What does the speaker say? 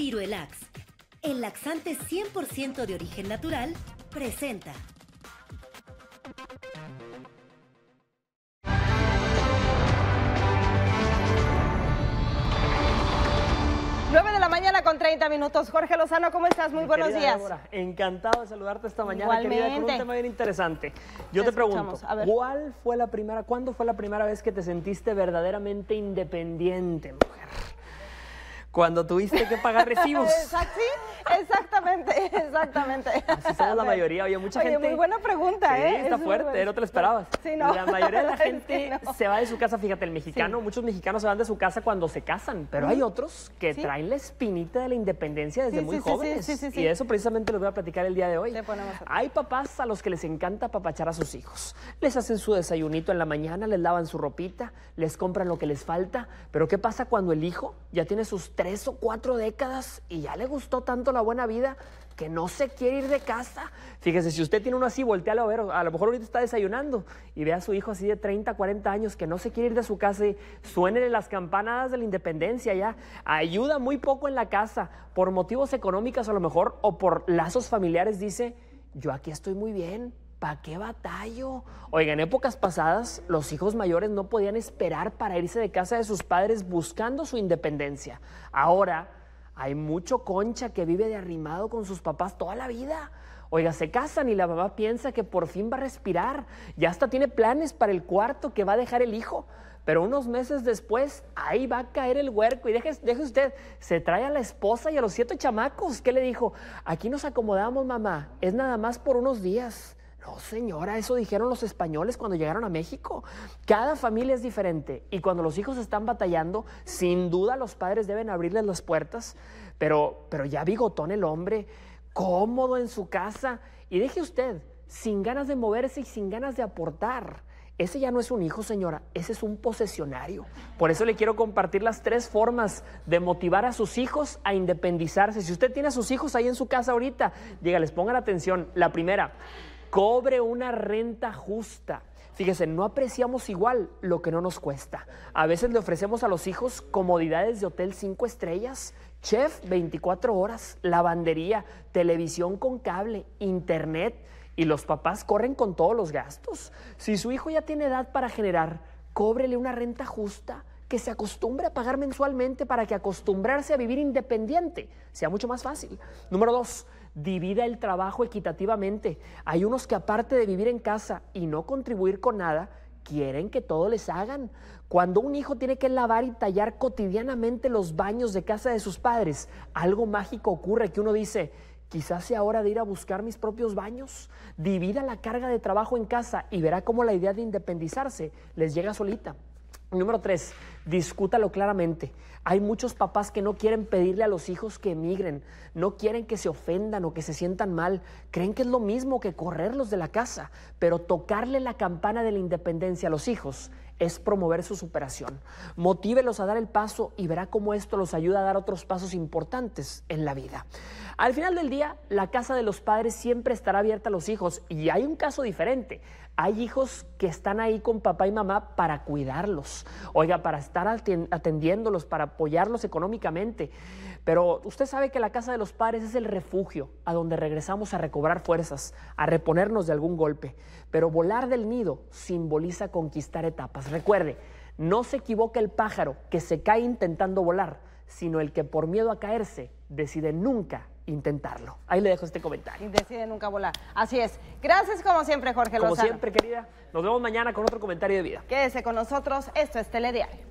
Tiro el laxante 100% de origen natural, presenta. de la mañana con 30 minutos. Jorge Lozano, ¿cómo estás? Muy buenos días. encantado de saludarte esta mañana, Querida, con un tema bien interesante. Yo te, te pregunto, ¿cuál fue la primera, cuándo fue la primera vez que te sentiste verdaderamente independiente, mujer? cuando tuviste que pagar recibos. Exacto, sí, exactamente, exactamente. Así somos la mayoría, había mucha Oye, Muy buena pregunta, sí, ¿eh? Está fuerte, ¿eh? no te lo esperabas. Sí, no. La mayoría de la gente se va de su casa, fíjate, el mexicano, muchos mexicanos se van de su casa cuando se casan, pero hay otros que traen la espinita de la independencia desde muy jóvenes. Y eso precisamente les voy a platicar el día de hoy. Hay papás a los que les encanta papachar a sus hijos. Les hacen su desayunito en la mañana, les lavan su ropita, les compran lo que les falta, pero ¿qué pasa cuando el hijo ya tiene sus tres o cuatro décadas y ya le gustó tanto la buena vida que no se quiere ir de casa. Fíjese, si usted tiene uno así, voltealo a ver. A lo mejor ahorita está desayunando y ve a su hijo así de 30, 40 años que no se quiere ir de su casa y en las campanadas de la independencia ya. Ayuda muy poco en la casa por motivos económicos a lo mejor o por lazos familiares. Dice, yo aquí estoy muy bien. ¿Para qué batalla. Oiga, en épocas pasadas, los hijos mayores no podían esperar para irse de casa de sus padres buscando su independencia. Ahora hay mucho concha que vive de arrimado con sus papás toda la vida. Oiga, se casan y la mamá piensa que por fin va a respirar. Ya hasta tiene planes para el cuarto que va a dejar el hijo. Pero unos meses después, ahí va a caer el huerco. Y deje, deje usted, se trae a la esposa y a los siete chamacos. ¿Qué le dijo? Aquí nos acomodamos, mamá. Es nada más por unos días. No, señora, eso dijeron los españoles cuando llegaron a México. Cada familia es diferente y cuando los hijos están batallando, sin duda los padres deben abrirles las puertas, pero, pero ya bigotón el hombre, cómodo en su casa. Y deje usted, sin ganas de moverse y sin ganas de aportar. Ese ya no es un hijo, señora, ese es un posesionario. Por eso le quiero compartir las tres formas de motivar a sus hijos a independizarse. Si usted tiene a sus hijos ahí en su casa ahorita, dígales, pongan atención. La primera, cobre una renta justa. Fíjese, no apreciamos igual lo que no nos cuesta. A veces le ofrecemos a los hijos comodidades de hotel cinco estrellas, chef 24 horas, lavandería, televisión con cable, internet y los papás corren con todos los gastos. Si su hijo ya tiene edad para generar, cóbrele una renta justa que se acostumbre a pagar mensualmente para que acostumbrarse a vivir independiente sea mucho más fácil. Número dos, divida el trabajo equitativamente. Hay unos que aparte de vivir en casa y no contribuir con nada, quieren que todo les hagan. Cuando un hijo tiene que lavar y tallar cotidianamente los baños de casa de sus padres, algo mágico ocurre que uno dice, quizás sea hora de ir a buscar mis propios baños. Divida la carga de trabajo en casa y verá cómo la idea de independizarse les llega solita. Número tres, discútalo claramente. Hay muchos papás que no quieren pedirle a los hijos que emigren, no quieren que se ofendan o que se sientan mal, creen que es lo mismo que correrlos de la casa, pero tocarle la campana de la independencia a los hijos es promover su superación. Motívelos a dar el paso y verá cómo esto los ayuda a dar otros pasos importantes en la vida. Al final del día, la casa de los padres siempre estará abierta a los hijos y hay un caso diferente. Hay hijos que están ahí con papá y mamá para cuidarlos, oiga, para estar atendiéndolos, para apoyarlos económicamente. Pero usted sabe que la casa de los padres es el refugio a donde regresamos a recobrar fuerzas, a reponernos de algún golpe. Pero volar del nido simboliza conquistar etapas. Recuerde, no se equivoca el pájaro que se cae intentando volar, sino el que por miedo a caerse decide nunca intentarlo. Ahí le dejo este comentario. Y decide nunca volar. Así es. Gracias como siempre, Jorge Como siempre, querida. Nos vemos mañana con otro comentario de vida. Quédese con nosotros. Esto es Telediario.